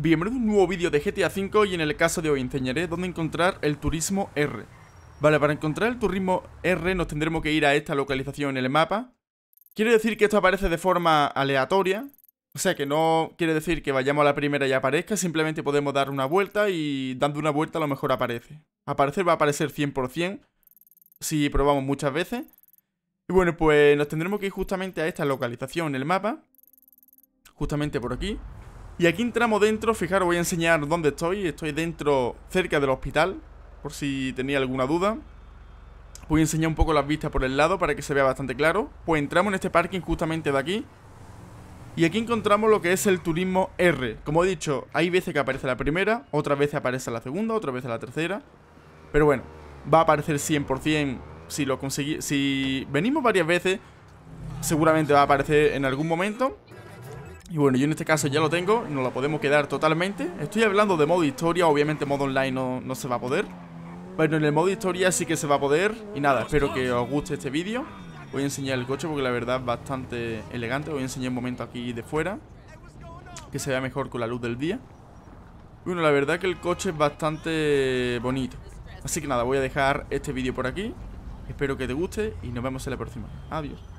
Bienvenidos a un nuevo vídeo de GTA V y en el caso de hoy enseñaré dónde encontrar el turismo R Vale, para encontrar el turismo R nos tendremos que ir a esta localización en el mapa Quiere decir que esto aparece de forma aleatoria O sea que no quiere decir que vayamos a la primera y aparezca Simplemente podemos dar una vuelta y dando una vuelta a lo mejor aparece Aparecer va a aparecer 100% si probamos muchas veces Y bueno, pues nos tendremos que ir justamente a esta localización en el mapa Justamente por aquí y aquí entramos dentro, fijaros, voy a enseñar dónde estoy. Estoy dentro, cerca del hospital, por si tenía alguna duda. Voy a enseñar un poco las vistas por el lado para que se vea bastante claro. Pues entramos en este parking justamente de aquí. Y aquí encontramos lo que es el turismo R. Como he dicho, hay veces que aparece la primera, otras veces aparece la segunda, otras veces la tercera. Pero bueno, va a aparecer 100% si lo conseguimos. Si venimos varias veces, seguramente va a aparecer en algún momento. Y bueno, yo en este caso ya lo tengo, nos la podemos quedar totalmente. Estoy hablando de modo historia, obviamente modo online no, se va a poder. Bueno, en el modo historia sí que se va a poder. Y nada, espero que os guste este vídeo. Voy a enseñar el coche porque la verdad es bastante elegante. Voy a enseñar un momento aquí de fuera. Que se vea mejor con la luz del día. Bueno, la verdad que el coche es bastante bonito. Así que nada, voy a dejar este vídeo por aquí. Espero que te guste y nos vemos en la próxima. Adiós.